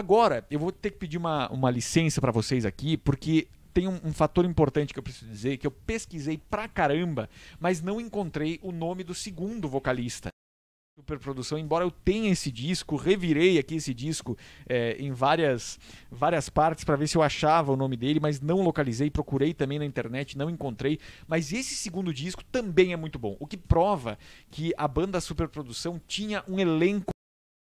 Agora, eu vou ter que pedir uma, uma licença para vocês aqui, porque tem um, um, fator importante que eu preciso dizer, que eu pesquisei pra caramba, mas não encontrei o nome do segundo vocalista. Superprodução, embora eu tenha esse disco, revirei aqui esse disco é, em várias, várias partes para ver se eu achava o nome dele, mas não localizei, procurei também na internet, não encontrei. Mas esse segundo disco também é muito bom, o que prova que a banda Superprodução tinha um elenco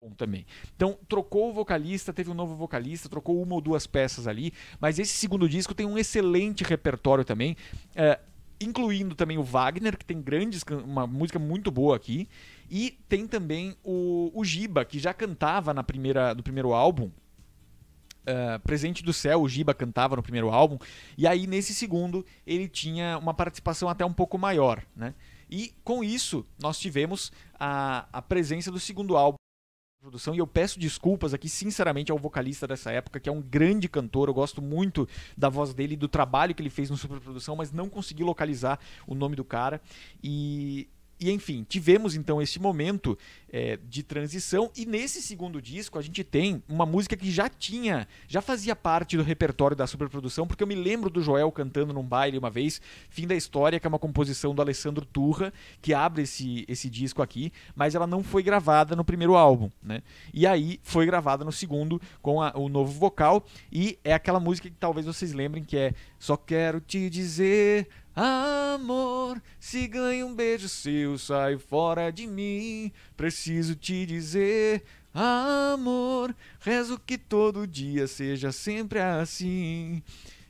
bom também. Então, trocou o vocalista, teve um novo vocalista, trocou uma ou duas peças ali, mas esse segundo disco tem um excelente repertório também, é, incluindo também o Wagner, que tem grandes, uma música muito boa aqui, e tem também o, o Giba, que já cantava na primeira, no primeiro álbum, Uh, Presente do Céu, o Giba cantava no primeiro álbum, e aí nesse segundo ele tinha uma participação até um pouco maior, né? E com isso nós tivemos a, a presença do segundo álbum produção e eu peço desculpas aqui sinceramente ao vocalista dessa época que é um grande cantor eu gosto muito da voz dele e do trabalho que ele fez no superprodução mas não consegui localizar o nome do cara e e enfim, tivemos então esse momento é, de transição, e nesse segundo disco a gente tem uma música que já tinha, já fazia parte do repertório da superprodução, porque eu me lembro do Joel cantando num baile uma vez, Fim da História, que é uma composição do Alessandro Turra, que abre esse, esse disco aqui, mas ela não foi gravada no primeiro álbum, né? E aí foi gravada no segundo com a, o novo vocal, e é aquela música que talvez vocês lembrem que é Só Quero Te Dizer Amor, se ganho um beijo seu, sai fora de mim. Preciso te dizer, amor, rezo que todo dia seja sempre assim.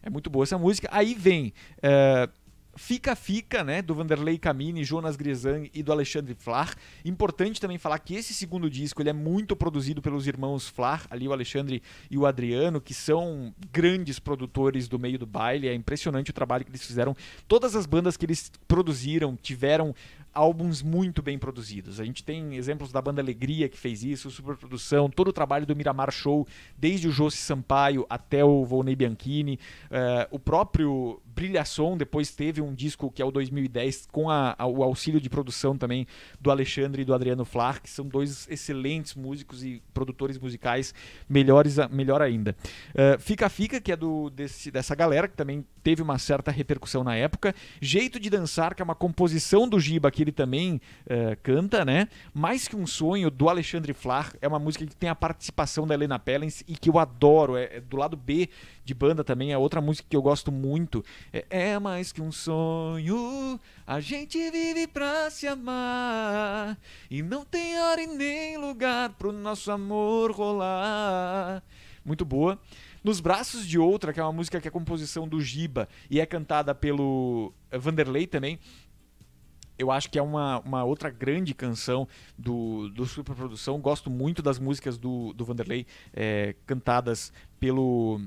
É muito boa essa música. Aí vem. Uh, Fica Fica, né, do Vanderlei Camini, Jonas Grisan e do Alexandre Flar. Importante também falar que esse segundo disco ele é muito produzido pelos irmãos Flar, ali o Alexandre e o Adriano, que são grandes produtores do meio do baile. É impressionante o trabalho que eles fizeram. Todas as bandas que eles produziram tiveram álbuns muito bem produzidos. A gente tem exemplos da banda Alegria que fez isso, Superprodução, todo o trabalho do Miramar Show, desde o Josi Sampaio até o Volney Bianchini. Uh, o próprio Brilhação depois teve um disco que é o 2010 com a, a, o auxílio de produção também do Alexandre e do Adriano Flar, que são dois excelentes músicos e produtores musicais, melhores a, melhor ainda. Uh, fica Fica, que é do desse, dessa galera, que também teve uma certa repercussão na época. Jeito de Dançar, que é uma composição do Giba que que ele também uh, canta, né? Mais que um sonho, do Alexandre Flar, é uma música que tem a participação da Helena Pellens e que eu adoro. É, é do lado B de banda também, é outra música que eu gosto muito. É, é mais que um sonho, a gente vive pra se amar. E não tem hora e nem lugar pro nosso amor rolar. Muito boa. Nos Braços de Outra, que é uma música que é composição do Giba e é cantada pelo Vanderlei também, eu acho que é uma, uma outra grande canção do, do Superprodução. Gosto muito das músicas do, do Vanderlei é, cantadas pelo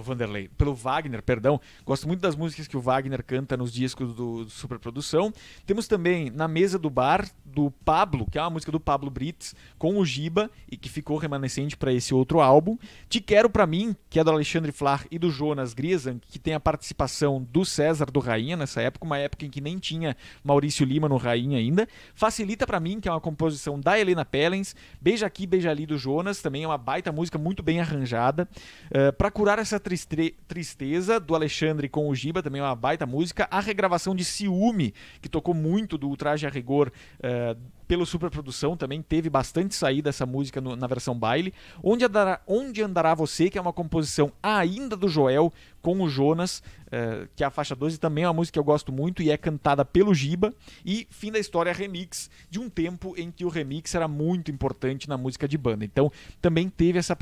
Vanderlei, pelo Wagner, perdão. Gosto muito das músicas que o Wagner canta nos discos do, do Superprodução. Temos também Na Mesa do Bar, do Pablo, que é uma música do Pablo Brits, com o Giba, e que ficou remanescente para esse outro álbum. Te Quero para Mim, que é do Alexandre Flar e do Jonas Grisan, que tem a participação do César do Rainha nessa época, uma época em que nem tinha Maurício Lima no Rainha ainda. Facilita para Mim, que é uma composição da Helena Pellens. Beija Aqui, Beija Ali do Jonas, também é uma baita música, muito bem arranjada. Uh, eh, para Curar essa triste... tristeza do Alexandre com o Giba, também é uma baita música. A regravação de Ciúme, que tocou muito do Ultraje a Rigor. Uh, eh, pelo Superprodução também teve bastante saída essa música no, na versão baile. Onde andará, onde andará Você, que é uma composição ainda do Joel com o Jonas, uh, que é a faixa 12, também é uma música que eu gosto muito e é cantada pelo Giba. E Fim da História Remix, de um tempo em que o remix era muito importante na música de banda. Então também teve essa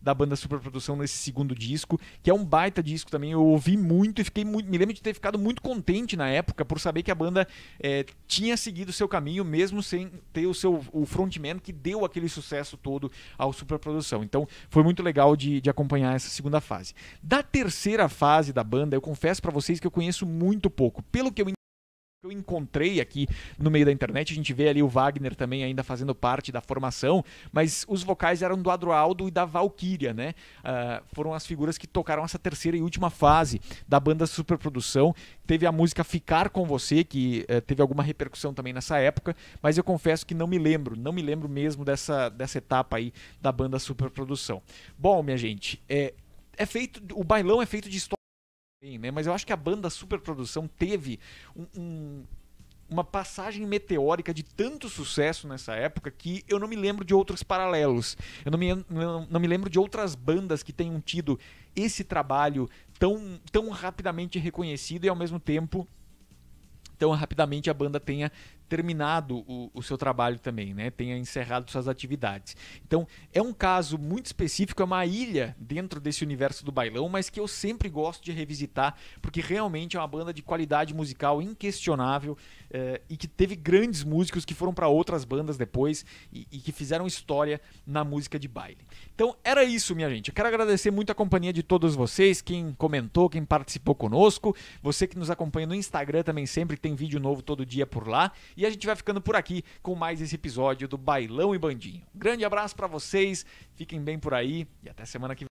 da banda Superprodução nesse segundo disco, que é um baita disco também. Eu ouvi muito e fiquei muito. Me lembro de ter ficado muito contente na época por saber que a banda é, tinha seguido o seu caminho, mesmo sem ter o seu o frontman que deu aquele sucesso todo ao Superprodução. Então foi muito legal de, de acompanhar essa segunda fase. Da terceira fase da banda, eu confesso para vocês que eu conheço muito pouco. Pelo que eu que eu encontrei aqui no meio da internet, a gente vê ali o Wagner também ainda fazendo parte da formação, mas os vocais eram do Adroaldo e da Valkyria, né? Uh, foram as figuras que tocaram essa terceira e última fase da banda Superprodução. Teve a música Ficar Com Você, que uh, teve alguma repercussão também nessa época, mas eu confesso que não me lembro, não me lembro mesmo dessa, dessa etapa aí da banda Superprodução. Bom, minha gente, é, é feito, o bailão é feito de história Sim, né? Mas eu acho que a banda Superprodução teve um, um, uma passagem meteórica de tanto sucesso nessa época que eu não me lembro de outros paralelos. Eu não me, não, não me lembro de outras bandas que tenham tido esse trabalho tão, tão rapidamente reconhecido e ao mesmo tempo tão rapidamente a banda tenha terminado o, o seu trabalho também, né? tenha encerrado suas atividades. Então, é um caso muito específico, é uma ilha dentro desse universo do bailão, mas que eu sempre gosto de revisitar, porque realmente é uma banda de qualidade musical inquestionável eh, e que teve grandes músicos que foram para outras bandas depois e, e que fizeram história na música de baile. Então, era isso, minha gente. Eu quero agradecer muito a companhia de todos vocês, quem comentou, quem participou conosco, você que nos acompanha no Instagram também sempre tem vídeo novo todo dia por lá. E a gente vai ficando por aqui com mais esse episódio do Bailão e Bandinho. grande abraço para vocês, fiquem bem por aí e até semana que vem.